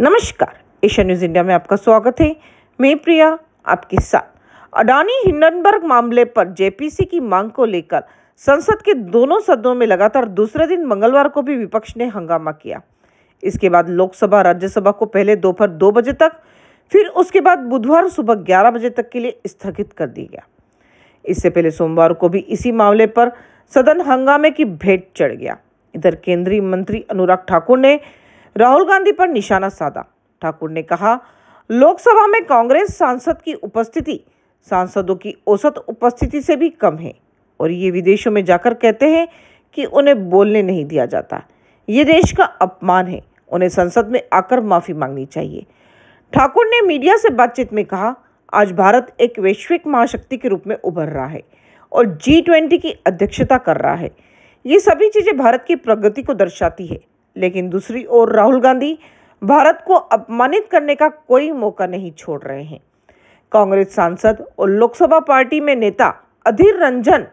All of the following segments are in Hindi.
नमस्कार एशिया न्यूज इंडिया में आपका स्वागत है मैं प्रिया आपके साथ अडानी हिंडनबर्ग मामले पर जेपीसी की मांग को लेकर संसद के दोनों सदनों में लगातार दूसरे दिन मंगलवार को भी विपक्ष ने हंगामा किया इसके बाद लोकसभा राज्यसभा को पहले दोपहर दो दो बजे तक फिर उसके बाद बुधवार सुबह ग्यारह बजे तक के लिए स्थगित कर दिया गया इससे पहले सोमवार को भी इसी मामले पर सदन हंगामे की भेंट चढ़ गया इधर केंद्रीय मंत्री अनुराग ठाकुर ने राहुल गांधी पर निशाना साधा ठाकुर ने कहा लोकसभा में कांग्रेस सांसद की उपस्थिति सांसदों की औसत उपस्थिति से भी कम है और ये विदेशों में जाकर कहते हैं कि उन्हें बोलने नहीं दिया जाता ये देश का अपमान है उन्हें संसद में आकर माफ़ी मांगनी चाहिए ठाकुर ने मीडिया से बातचीत में कहा आज भारत एक वैश्विक महाशक्ति के रूप में उभर रहा है और जी ट्वेंटी की अध्यक्षता कर रहा है ये सभी चीज़ें भारत की प्रगति को दर्शाती है लेकिन दूसरी ओर राहुल गांधी भारत को अपमानित करने का कोई मौका नहीं छोड़ रहे हैं कांग्रेस सांसद और लोकसभा पार्टी में नेता अधीर रंजन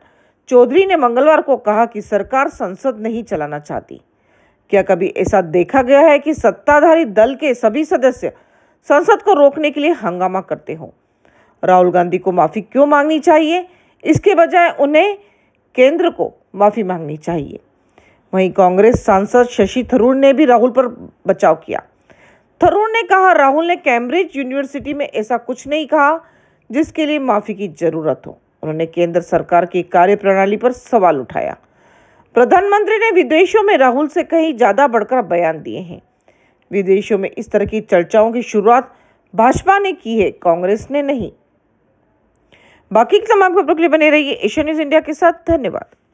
चौधरी ने मंगलवार को कहा कि सरकार संसद नहीं चलाना चाहती क्या कभी ऐसा देखा गया है कि सत्ताधारी दल के सभी सदस्य संसद को रोकने के लिए हंगामा करते हों राहुल गांधी को माफ़ी क्यों मांगनी चाहिए इसके बजाय उन्हें केंद्र को माफ़ी मांगनी चाहिए वहीं कांग्रेस सांसद शशि थरूर ने भी राहुल पर बचाव किया थरूर ने कहा राहुल ने कैम्ब्रिज यूनिवर्सिटी में ऐसा कुछ नहीं कहा जिसके लिए माफ़ी की जरूरत हो उन्होंने केंद्र सरकार की कार्यप्रणाली पर सवाल उठाया प्रधानमंत्री ने विदेशों में राहुल से कहीं ज़्यादा बढ़कर बयान दिए हैं विदेशों में इस तरह की चर्चाओं की शुरुआत भाजपा ने की है कांग्रेस ने नहीं बाकी की तमाम खबरों के लिए बने रहिए एशिया न्यूज़ इंडिया के साथ धन्यवाद